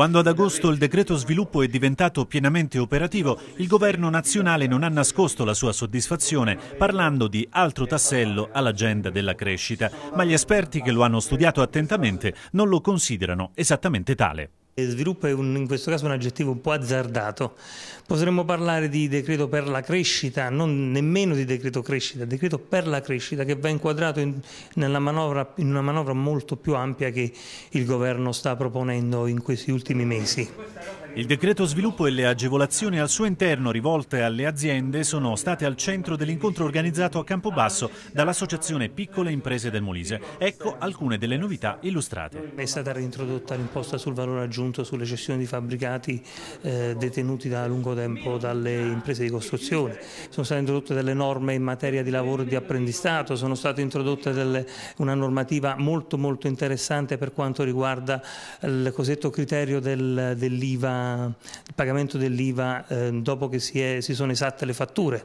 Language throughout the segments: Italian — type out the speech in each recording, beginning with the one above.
Quando ad agosto il decreto sviluppo è diventato pienamente operativo, il governo nazionale non ha nascosto la sua soddisfazione parlando di altro tassello all'agenda della crescita, ma gli esperti che lo hanno studiato attentamente non lo considerano esattamente tale. Sviluppo è un, in questo caso un aggettivo un po' azzardato. Potremmo parlare di decreto per la crescita, non nemmeno di decreto crescita, decreto per la crescita che va inquadrato in, manovra, in una manovra molto più ampia che il governo sta proponendo in questi ultimi mesi. Il decreto sviluppo e le agevolazioni al suo interno rivolte alle aziende sono state al centro dell'incontro organizzato a Campobasso dall'Associazione Piccole Imprese del Molise. Ecco alcune delle novità illustrate. È stata reintrodotta l'imposta sul valore aggiunto sulle cessioni di fabbricati eh, detenuti da lungo tempo dalle imprese di costruzione. Sono state introdotte delle norme in materia di lavoro e di apprendistato, sono state introdotte delle, una normativa molto molto interessante per quanto riguarda il cosiddetto criterio del, dell'IVA il pagamento dell'IVA eh, dopo che si, è, si, sono esatte le fatture.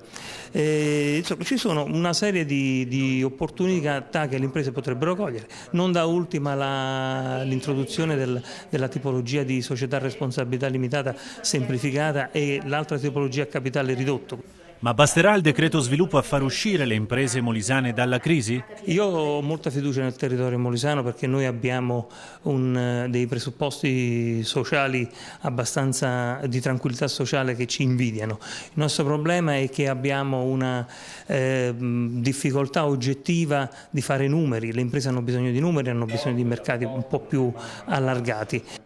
E, insomma, ci sono una serie di, di, opportunità che le imprese potrebbero cogliere, non da ultima l'introduzione del, della tipologia di società responsabilità limitata semplificata e l'altra tipologia a capitale ridotto. Ma basterà il decreto sviluppo a far uscire le imprese molisane dalla crisi? Io ho molta fiducia nel territorio molisano perché noi abbiamo un, eh, dei presupposti sociali abbastanza di tranquillità sociale che ci invidiano. Il nostro problema è che abbiamo una eh, difficoltà oggettiva di fare numeri, le imprese hanno bisogno di numeri, hanno bisogno di mercati un po' più allargati.